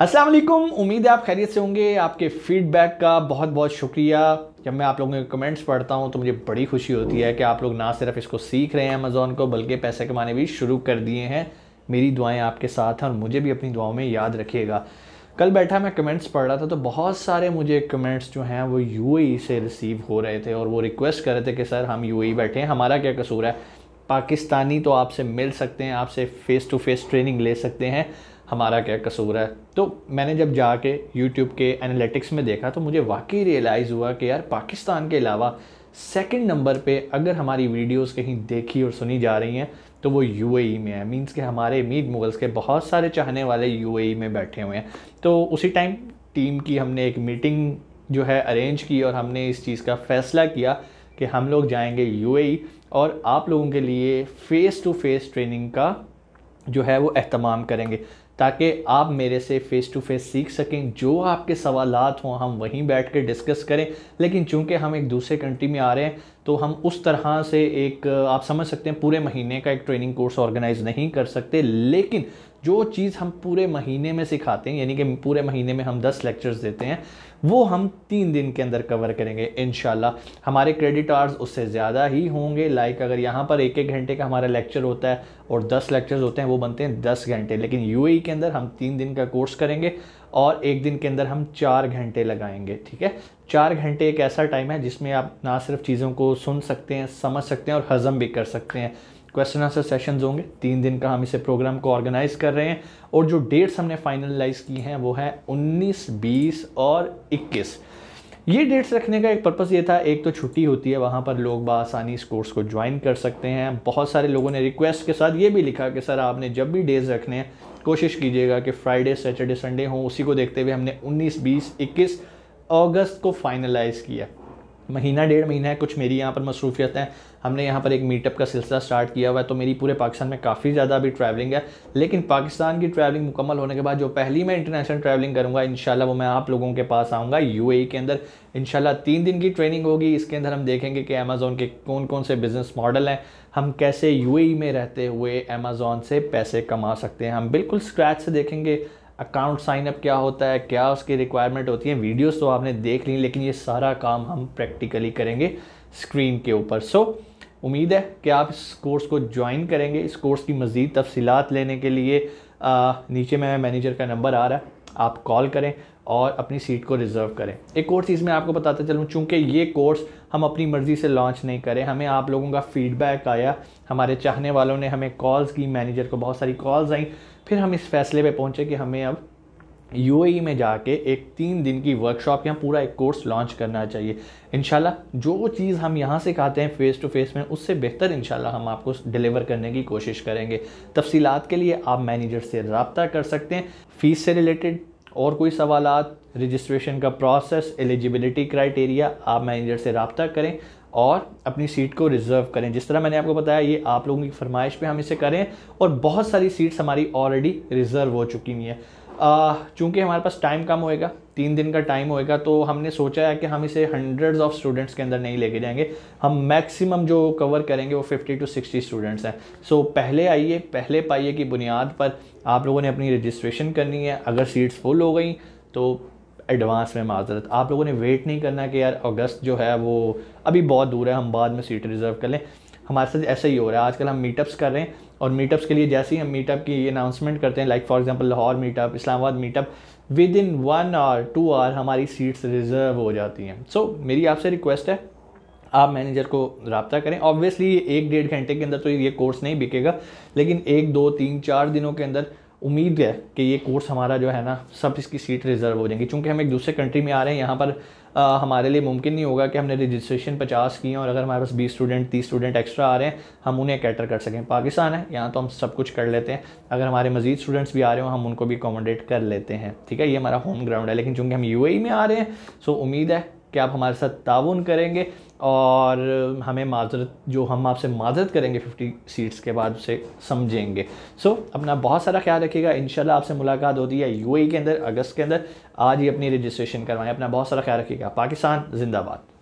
असलम उम्मीद है आप खैरियत से होंगे आपके फीडबैक का बहुत बहुत शुक्रिया जब मैं आप लोगों के कमेंट्स पढ़ता हूँ तो मुझे बड़ी खुशी होती है कि आप लोग ना सिर्फ इसको सीख रहे हैं अमेज़ोन को बल्कि पैसे कमाने भी शुरू कर दिए हैं मेरी दुआएं आपके साथ हैं और मुझे भी अपनी दुआओं में याद रखिएगा कल बैठा मैं कमेंट्स पढ़ रहा था तो बहुत सारे मुझे कमेंट्स जो हैं वो यू e से रिसीव हो रहे थे और वो रिक्वेस्ट कर रहे थे कि सर हम यू e बैठे हैं हमारा क्या कसूर है पाकिस्तानी तो आपसे मिल सकते हैं आपसे फ़ेस टू फेस ट्रेनिंग ले सकते हैं हमारा क्या कसूर है तो मैंने जब जाके यूट्यूब के एनालिटिक्स में देखा तो मुझे वाकई रियलाइज़ हुआ कि यार पाकिस्तान के अलावा सेकंड नंबर पे अगर हमारी वीडियोस कहीं देखी और सुनी जा रही हैं तो वो यूएई e में है मींस के हमारे अमीर मुगल्स के बहुत सारे चाहने वाले यूएई e में बैठे हुए हैं तो उसी टाइम टीम की हमने एक मीटिंग जो है अरेंज की और हमने इस चीज़ का फ़ैसला किया कि हम लोग जाएंगे यूएई e और आप लोगों के लिए फ़ेस टू फेस ट्रेनिंग का जो है वो अहतमाम करेंगे ताकि आप मेरे से फ़ेस टू फेस सीख सकें जो आपके सवाल हों हम वहीं बैठ कर डिस्कस करें लेकिन चूंकि हम एक दूसरे कंट्री में आ रहे हैं तो हम उस तरह से एक आप समझ सकते हैं पूरे महीने का एक ट्रेनिंग कोर्स ऑर्गेनाइज़ नहीं कर सकते लेकिन जो चीज़ हम पूरे महीने में सिखाते हैं यानी कि पूरे महीने में हम 10 लेक्चर्स देते हैं वो हम तीन दिन के अंदर कवर करेंगे इन हमारे क्रेडिट आवर्स उससे ज़्यादा ही होंगे लाइक अगर यहाँ पर एक एक घंटे का हमारा लेक्चर होता है और 10 लेक्चर्स होते हैं वो बनते हैं 10 घंटे लेकिन यूएई e के अंदर हम तीन दिन का कोर्स करेंगे और एक दिन के अंदर हम चार घंटे लगाएंगे ठीक है चार घंटे एक ऐसा टाइम है जिसमें आप ना सिर्फ चीज़ों को सुन सकते हैं समझ सकते हैं और हज़म भी कर सकते हैं क्वेश्चन आंसर सेशंस होंगे तीन दिन का हम इसे प्रोग्राम को ऑर्गेनाइज कर रहे हैं और जो डेट्स हमने फाइनलाइज की हैं वो है 19, 20 और 21 ये डेट्स रखने का एक पर्पस ये था एक तो छुट्टी होती है वहाँ पर लोग बसानी इस कोर्स को ज्वाइन कर सकते हैं बहुत सारे लोगों ने रिक्वेस्ट के साथ ये भी लिखा कि सर आपने जब भी डेज रखने हैं कोशिश कीजिएगा कि फ्राइडे सैटरडे संडे हों उसी को देखते हुए हमने 19, 20, 21 अगस्त को फाइनलाइज़ किया महीना डेढ़ महीना है कुछ मेरी यहाँ पर मसरूफियत है हमने यहाँ पर एक मीटअप का सिलसिला स्टार्ट किया हुआ है तो मेरी पूरे पाकिस्तान में काफ़ी ज़्यादा अभी ट्रैवलिंग है लेकिन पाकिस्तान की ट्रैवलिंग मुकम्मल होने के बाद जो पहली मैं इंटरनेशनल ट्रैवलिंग करूँगा इन वो मैं आप लोगों के पास आऊँगा यू e के अंदर इन तीन दिन की ट्रेनिंग होगी इसके अंदर हम देखेंगे कि अमेज़ोन के कौन कौन से बिज़नेस मॉडल हैं हम कैसे यू e में रहते हुए अमेज़ोन से पैसे कमा सकते हैं हम बिल्कुल स्क्रैच से देखेंगे अकाउंट साइनअप क्या होता है क्या उसकी रिक्वायरमेंट होती है वीडियोस तो आपने देख ली लेकिन ये सारा काम हम प्रैक्टिकली करेंगे स्क्रीन के ऊपर सो so, उम्मीद है कि आप इस कोर्स को ज्वाइन करेंगे इस कोर्स की मज़ीद तफसीत लेने के लिए आ, नीचे में मैनेजर का नंबर आ रहा है आप कॉल करें और अपनी सीट को रिज़र्व करें एक और चीज़ मैं आपको बताता चलूँ चूँकि ये कोर्स हम अपनी मर्ज़ी से लॉन्च नहीं करें हमें आप लोगों का फ़ीडबैक आया हमारे चाहने वालों ने हमें कॉल्स की मैनेजर को बहुत सारी कॉल्स आई फिर हम इस फैसले पे पहुँचे कि हमें अब यूएई e में जाके एक तीन दिन की वर्कशॉप या पूरा एक कोर्स लॉन्च करना चाहिए इनशाला जो चीज़ हम यहाँ से खाते हैं फ़ेस टू फेस में उससे बेहतर इनशाला हम आपको डिलीवर करने की कोशिश करेंगे तफसीलात के लिए आप मैनेजर से रबता कर सकते हैं फ़ीस से रिलेटेड और कोई सवाल रजिस्ट्रेशन का प्रोसेस एलिजिबिलिटी क्राइटेरिया आप मैनेजर से रबता करें और अपनी सीट को रिज़र्व करें जिस तरह मैंने आपको बताया ये आप लोगों की फरमाइश पे हम इसे करें और बहुत सारी सीट्स हमारी ऑलरेडी रिज़र्व हो चुकी हुई हैं चूँकि हमारे पास टाइम कम होएगा तीन दिन का टाइम होएगा तो हमने सोचा है कि हम इसे हंड्रेड्स ऑफ स्टूडेंट्स के अंदर नहीं लेके जाएंगे हम मैक्सिमम जो कवर करेंगे वो फिफ्टी टू सिक्सटी स्टूडेंट्स हैं सो so, पहले आइए पहले पाइए की बुनियाद पर आप लोगों ने अपनी रजिस्ट्रेशन करनी है अगर सीट्स फुल हो गई तो एडवांस में माजरत आप लोगों ने वेट नहीं करना कि यार अगस्त जो है वो अभी बहुत दूर है हम बाद में सीट रिज़र्व कर लें हमारे साथ ऐसा ही हो रहा है आजकल हम मीटअप्स कर रहे हैं और मीटअप्स के लिए जैसे ही हम मीटअप की अनाउंसमेंट करते हैं like for example Lahore meetup Islamabad meetup within one hour two hour हमारी सीट्स रिज़र्व हो जाती हैं सो so, मेरी आपसे रिक्वेस्ट है आप मैनेजर को रबता करें ऑब्वियसली एक डेढ़ घंटे के अंदर तो ये कोर्स नहीं बिकेगा लेकिन एक दो तीन चार दिनों के अंदर उम्मीद है कि ये कोर्स हमारा जो है ना सब इसकी सीट रिज़र्व हो जाएंगी क्योंकि हम एक दूसरे कंट्री में आ रहे हैं यहाँ पर आ, हमारे लिए मुमकिन नहीं होगा कि हमने रजिस्ट्रेशन पचास की और अगर हमारे पास बीस स्टूडेंट तीस स्टूडेंट एक्स्ट्रा आ रहे हैं हम उन्हें कैटर कर सकें पाकिस्तान है यहाँ तो हम सब कुछ कर लेते हैं अगर हमारे मजीद स्टूडेंट्स भी आ रहे हो हम उनको भी अकोमोडेट कर लेते हैं ठीक है ये हमारा होम ग्राउंड है लेकिन चूँकि हम यू e में आ रहे हैं सो उम्मीद है कि आप हमारे साथ ताउन करेंगे और हमें माजरत जो हम आपसे माजरत करेंगे 50 सीट्स के बाद उसे समझेंगे सो so, अपना बहुत सारा ख्याल रखिएगा इन आपसे मुलाकात होती है यूएई e के अंदर अगस्त के अंदर आज ही अपनी रजिस्ट्रेशन करवाएं अपना बहुत सारा ख्याल रखिएगा पाकिस्तान जिंदाबाद